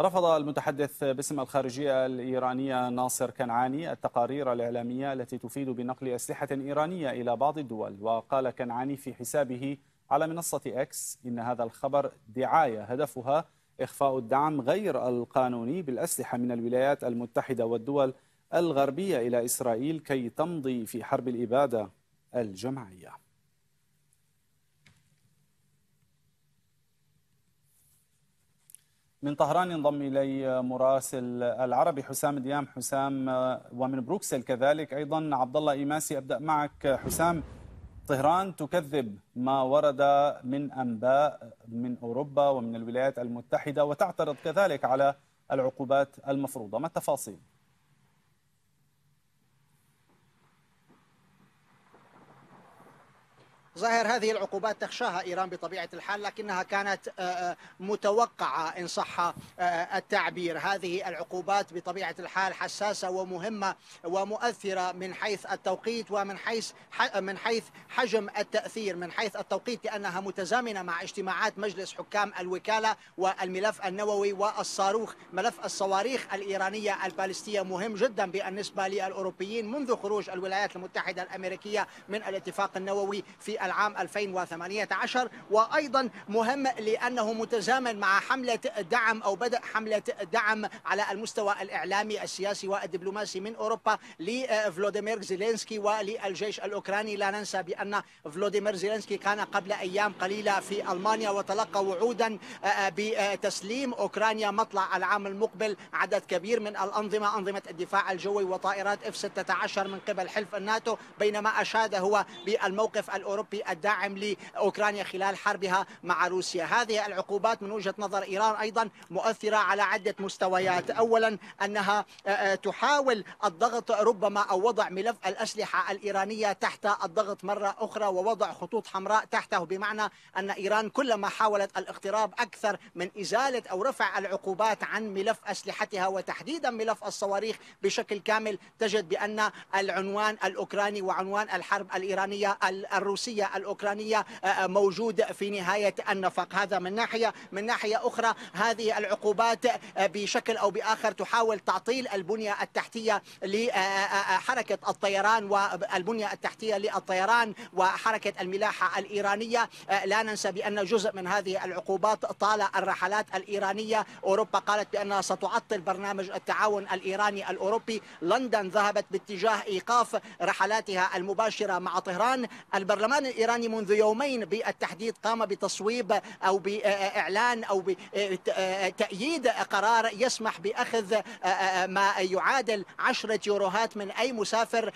رفض المتحدث باسم الخارجية الإيرانية ناصر كنعاني التقارير الإعلامية التي تفيد بنقل أسلحة إيرانية إلى بعض الدول وقال كنعاني في حسابه على منصة إكس إن هذا الخبر دعاية هدفها إخفاء الدعم غير القانوني بالأسلحة من الولايات المتحدة والدول الغربية إلى إسرائيل كي تمضي في حرب الإبادة الجماعية من طهران ينضم إلي مراسل العربي حسام ديام حسام آه، ومن بروكسل كذلك أيضا عبد الله إيماسي أبدأ معك حسام طهران تكذب ما ورد من أنباء من أوروبا ومن الولايات المتحدة وتعترض كذلك على العقوبات المفروضة ما التفاصيل؟ ظاهر هذه العقوبات تخشاها إيران بطبيعة الحال لكنها كانت آه، آه، متوقعة إن صح آه، التعبير هذه العقوبات بطبيعة الحال حساسة ومهمة ومؤثرة من حيث التوقيت ومن حيث من حيث حجم التأثير من حيث التوقيت لأنها متزامنة مع اجتماعات مجلس حكام الوكالة والملف النووي والصاروخ ملف الصواريخ الإيرانية البالستية مهم جدا بالنسبة للأوروبيين منذ خروج الولايات المتحدة الأمريكية من الاتفاق النووي في العام 2018 وأيضا مهم لأنه متزامن مع حملة دعم أو بدء حملة دعم على المستوى الإعلامي السياسي والدبلوماسي من أوروبا لفلوديمير زيلينسكي وللجيش الأوكراني لا ننسى بأن فلوديمير زيلينسكي كان قبل أيام قليلة في ألمانيا وتلقى وعودا آه، آه، بتسليم أوكرانيا مطلع العام المقبل عدد كبير من الأنظمة أنظمة الدفاع الجوي وطائرات F-16 من قبل حلف الناتو بينما أشاد هو بالموقف الأوروبي الداعم لأوكرانيا خلال حربها مع روسيا هذه العقوبات من وجهة نظر إيران أيضا مؤثرة على عدة مستويات أولا أنها آه، آه، تحاول الضغط ربما أو وضع ملف الأسلحة الإيرانية تحت الضغط مرة أخرى ووضع خطوط حمراء تحته بمعنى أن إيران كلما حاولت الاقتراب أكثر من إزالة أو رفع العقوبات عن ملف أسلحتها وتحديدا ملف الصواريخ بشكل كامل تجد بأن العنوان الأوكراني وعنوان الحرب الإيرانية الروسية العربية الأوكرانية آه، آه، موجود في نهاية النفق هذا من ناحية من ناحية أخرى هذه العقوبات آه، بشكل أو بآخر تحاول تعطيل البنية التحتية لحركة الطيران والبنية التحتية للطيران وحركة الملاحة الإيرانية لا ننسى بأن جزء من هذه العقوبات طال الرحلات الإيرانية أوروبا قالت بأنها ستعطل برنامج التعاون الإيراني الأوروبي لندن ذهبت باتجاه إيقاف رحلاتها المباشرة مع طهران البرلمان الإيراني منذ يومين بالتحديد قام بتصويب أو بإعلان أو بتأييد قرار يسمح بأخذ ما يعادل عشرة يوروهات من أي مسافر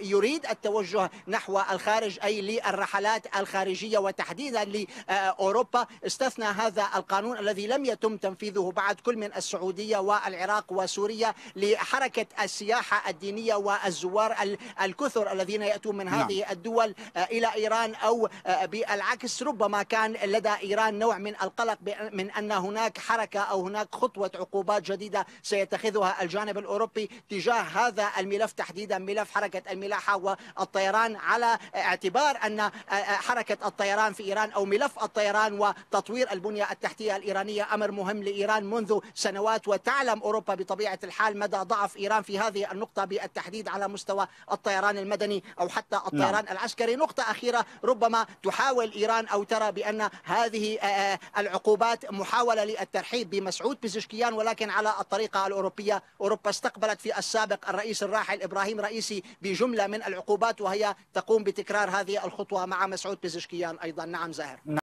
يريد التوجه نحو الخارج أي للرحلات الخارجية وتحديدا لأوروبا استثنى هذا القانون الذي لم يتم تنفيذه بعد كل من السعودية والعراق وسوريا لحركة السياحة الدينية والزوار الكثر الذين يأتون من نعم. هذه الدول إلى إلى إيران أو آه، بالعكس ربما كان لدى إيران نوع من القلق من أن هناك حركة أو هناك خطوة عقوبات جديدة سيتخذها الجانب الأوروبي تجاه هذا الملف تحديدا ملف حركة الملاحة والطيران على اعتبار أن آه، آه، حركة الطيران في إيران أو ملف الطيران وتطوير البنية التحتية الإيرانية أمر مهم لإيران منذ سنوات وتعلم أوروبا بطبيعة الحال مدى ضعف إيران في هذه النقطة بالتحديد على مستوى الطيران المدني أو حتى نعم. الطيران نعم. العسكري نقطة الأخيرة ربما تحاول إيران أو ترى بأن هذه العقوبات محاولة للترحيب بمسعود بزشكيان ولكن على الطريقة الأوروبية أوروبا استقبلت في السابق الرئيس الراحل إبراهيم رئيسي بجملة من العقوبات وهي تقوم بتكرار هذه الخطوة مع مسعود بزشكيان أيضا نعم زاهر